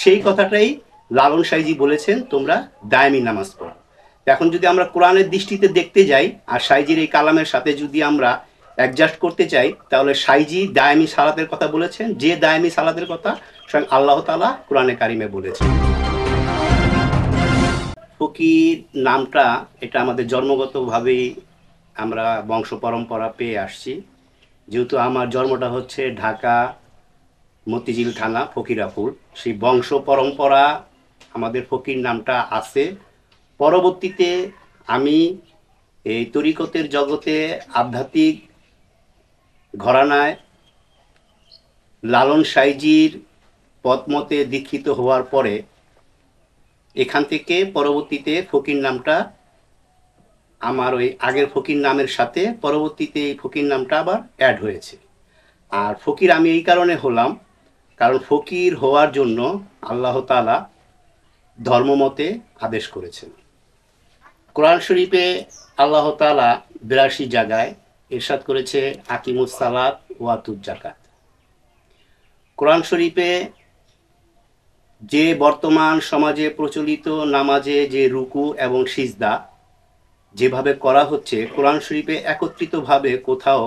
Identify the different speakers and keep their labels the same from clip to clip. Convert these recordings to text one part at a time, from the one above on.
Speaker 1: সেই কথাটাই লালন সাইজি বলেছেন তোমরা দায়ামি নামাজ পড়ো এখন যদি আমরা কোরআনের দৃষ্টিতে দেখতে যাই আর সাইজির এই কালামের সাথে যদি আমরা অ্যাডজাস্ট করতে চাই তাহলে সাইজি দায়ামি সালাতের কথা বলেছেন যে দায়ামি সালাতের কথা স্বয়ং আল্লাহ তালা কোরআনে কারিমে বলেছেন ফকির নামটা এটা আমাদের জন্মগতভাবেই আমরা বংশ পরম্পরা পেয়ে আসছি যেহেতু আমার জন্মটা হচ্ছে ঢাকা মতিঝিল থানা ফকিরাপুর সেই বংশ পরম্পরা আমাদের ফকির নামটা আছে পরবর্তীতে আমি এই তরিকতের জগতে আধ্যাত্মিক ঘরানায় লালন সাইজির পদমতে দীক্ষিত হওয়ার পরে এখান থেকে পরবর্তীতে ফকির নামটা আমার ওই আগের ফকির নামের সাথে পরবর্তীতে এই ফকির নামটা আবার অ্যাড হয়েছে আর ফকির আমি এই কারণে হলাম কারণ ফকির হওয়ার জন্য আল্লাহ তালা ধর্মমতে আদেশ করেছেন কোরআন শরীফে আল্লাহ তালা বিরাশি জায়গায় ইরশাদ করেছে আকিমুসালাত ওয়াতুজ জাকাত কোরআন শরীফে যে বর্তমান সমাজে প্রচলিত নামাজে যে রুকু এবং সিজদা যেভাবে করা হচ্ছে কোরআন শরীফে একত্রিতভাবে কোথাও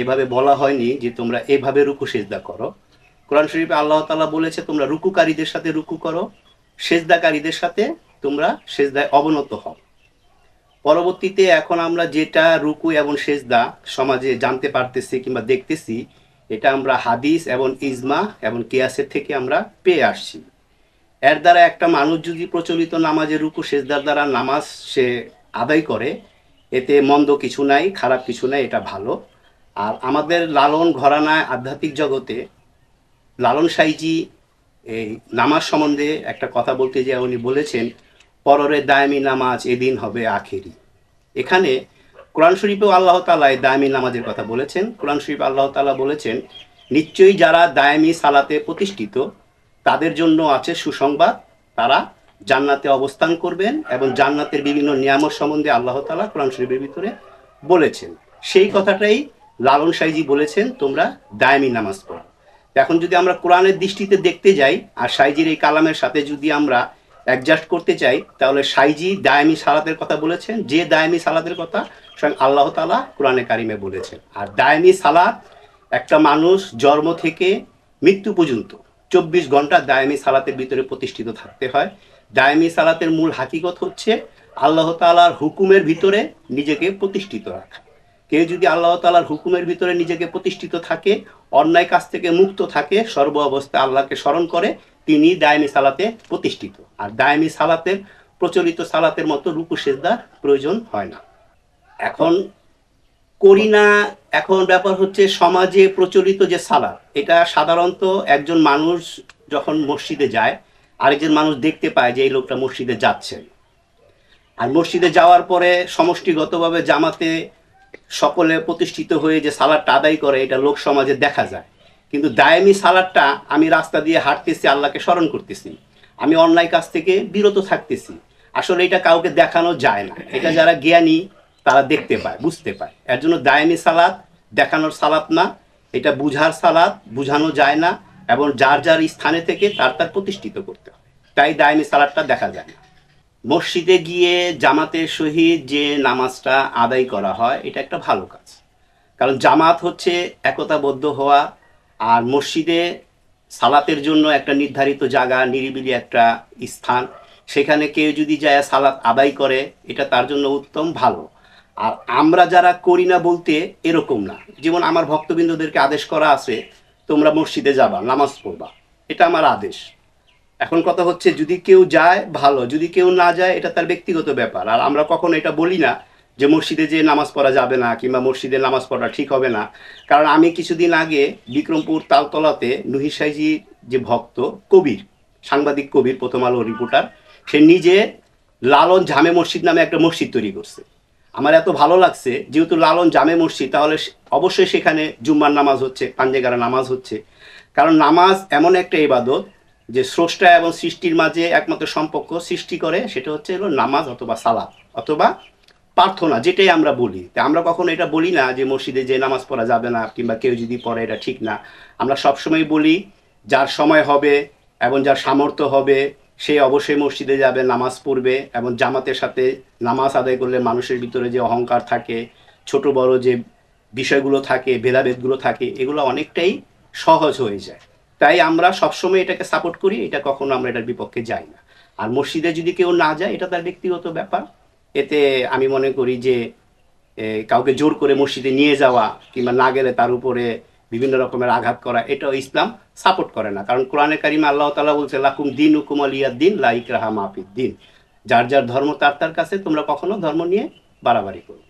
Speaker 1: এভাবে বলা হয়নি যে তোমরা এভাবে রুকু সিজদা করো কোরআন শরীফে আল্লাহ তালা বলেছে তোমরা রুকুকারীদের সাথে রুকু করো সেজদাকারীদের সাথে তোমরা সেজদায় অবনত হও পরবর্তীতে এখন আমরা যেটা রুকু এবং সেজদা সমাজে জানতে পারতেছি কিংবা দেখতেছি এটা আমরা হাদিস এবং ইজমা এবং কেয়াসের থেকে আমরা পেয়ে আসছি এর দ্বারা একটা মানুষ যদি প্রচলিত নামাজে রুকু সেজদার দ্বারা নামাজ সে আদায় করে এতে মন্দ কিছু নাই খারাপ কিছু নাই এটা ভালো আর আমাদের লালন ঘরানায় আধ্যাত্মিক জগতে লালন সাইজি এই নামাজ সম্বন্ধে একটা কথা বলতে যে উনি বলেছেন পররে দায়ামি নামাজ এদিন হবে আখেরি এখানে কোরআন শরীফেও আল্লাহ তালা দায়ামি নামাজের কথা বলেছেন কোরআন শরীফ আল্লাহ তালা বলেছেন নিশ্চয়ই যারা দায়ামি সালাতে প্রতিষ্ঠিত তাদের জন্য আছে সুসংবাদ তারা জান্নাতে অবস্থান করবেন এবং জান্নাতের বিভিন্ন নিয়ামত সম্বন্ধে আল্লাহ তালা কোরআন শরীফের ভিতরে বলেছেন সেই কথাটাই লালন সাইজি বলেছেন তোমরা দায়ামি নামাজ পড় এখন যদি আমরা কোরআনের দৃষ্টিতে দেখতে যাই আর সাইজির এই কালামের সাথে যদি আমরা অ্যাডজাস্ট করতে চাই তাহলে সাইজি দায়ামি সালাতের কথা বলেছেন যে দায়ামি সালাতের কথা স্বয়ং আল্লাহ তালা কোরআনে কারিমে বলেছেন আর দায়ামি সালাত একটা মানুষ জন্ম থেকে মৃত্যু পর্যন্ত চব্বিশ ঘন্টা দায়ামি সালাতের ভিতরে প্রতিষ্ঠিত থাকতে হয় দায়ামি সালাতের মূল হাকিকত হচ্ছে আল্লাহ তালার হুকুমের ভিতরে নিজেকে প্রতিষ্ঠিত রাখা কেউ যদি আল্লাহ তালার হুকুমের ভিতরে নিজেকে প্রতিষ্ঠিত থাকে অন্যায় কাছ থেকে মুক্ত থাকে সর্ব অবস্থায় আল্লাহকে স্মরণ করে তিনি দায়মি সালাতে প্রতিষ্ঠিত আর দায়মি সালাতের প্রচলিত সালাতের মতো রূপু প্রয়োজন হয় না এখন করি না এখন ব্যাপার হচ্ছে সমাজে প্রচলিত যে সালাদ এটা সাধারণত একজন মানুষ যখন মসজিদে যায় আরেকজন মানুষ দেখতে পায় যে এই লোকটা মসজিদে যাচ্ছে আর মসজিদে যাওয়ার পরে সমষ্টিগতভাবে জামাতে সকলে প্রতিষ্ঠিত হয়ে যে সালাদটা আদায় করে এটা লোক সমাজে দেখা যায় কিন্তু দায়ামি সালাদটা আমি রাস্তা দিয়ে হাঁটতেছি আল্লাহকে স্মরণ করতেছি আমি অন্যায় কাছ থেকে বিরত থাকতেছি আসলে এটা কাউকে দেখানো যায় না এটা যারা জ্ঞানী তারা দেখতে পায় বুঝতে পায় এর জন্য দায়ামি সালাদ দেখানোর সালাদ না এটা বুঝার সালাদ বুঝানো যায় না এবং যার যার স্থানে থেকে তার তার প্রতিষ্ঠিত করতে হবে তাই দায়ামি সালাদটা দেখা যায় না মসজিদে গিয়ে জামাতের সহিত যে নামাজটা আদায় করা হয় এটা একটা ভালো কাজ কারণ জামাত হচ্ছে একতাবদ্ধ হওয়া আর মসজিদে সালাতের জন্য একটা নির্ধারিত জায়গা নিরিবিলি একটা স্থান সেখানে কেউ যদি যায় সালাত আদায় করে এটা তার জন্য উত্তম ভালো আর আমরা যারা করি না বলতে এরকম না যেমন আমার ভক্তবৃন্দদেরকে আদেশ করা আছে তোমরা মসজিদে যাবা নামাজ পড়বা এটা আমার আদেশ এখন কথা হচ্ছে যদি কেউ যায় ভালো যদি কেউ না যায় এটা তার ব্যক্তিগত ব্যাপার আর আমরা কখনো এটা বলি না যে মসজিদে যে নামাজ পড়া যাবে না কিংবা মসজিদে নামাজ পড়া ঠিক হবে না কারণ আমি কিছুদিন আগে বিক্রমপুর তালতলাতে নুহিসাইজি যে ভক্ত কবির সাংবাদিক কবির প্রথম আলো রিপোর্টার সে নিজে লালন জামে মসজিদ নামে একটা মসজিদ তৈরি করছে আমার এত ভালো লাগছে যেহেতু লালন জামে মসজিদ তাহলে অবশ্যই সেখানে জুম্মার নামাজ হচ্ছে পাঞ্জেগারা নামাজ হচ্ছে কারণ নামাজ এমন একটা ইবাদত যে স্রষ্টা এবং সৃষ্টির মাঝে একমাত্র সম্পর্ক সৃষ্টি করে সেটা হচ্ছে হলো নামাজ অথবা সালাদ অথবা প্রার্থনা যেটাই আমরা বলি তা আমরা কখনো এটা বলি না যে মসজিদে যে নামাজ পড়া যাবে না কিংবা কেউ যদি পড়ে এটা ঠিক না আমরা সবসময় বলি যার সময় হবে এবং যার সামর্থ্য হবে সে অবশ্যই মসজিদে যাবে নামাজ পড়বে এবং জামাতের সাথে নামাজ আদায় করলে মানুষের ভিতরে যে অহংকার থাকে ছোট বড় যে বিষয়গুলো থাকে ভেদাভেদগুলো থাকে এগুলো অনেকটাই সহজ হয়ে যায় তাই আমরা সবসময় এটাকে সাপোর্ট করি এটা কখনো আমরা এটার বিপক্ষে যাই না আর মসজিদে যদি কেউ না যায় এটা তার ব্যক্তিগত ব্যাপার এতে আমি মনে করি যে কাউকে জোর করে মসজিদে নিয়ে যাওয়া কিংবা না গেলে তার উপরে বিভিন্ন রকমের আঘাত করা এটাও ইসলাম সাপোর্ট করে না কারণ কোরআনে কারিমা আল্লাহ তালা বলছে লাকুম দিন হুকুম আলিয়া দিন লাইক রাহা মাহফিদ দিন যার যার ধর্ম তার তার কাছে তোমরা কখনো ধর্ম নিয়ে বাড়াবাড়ি করবে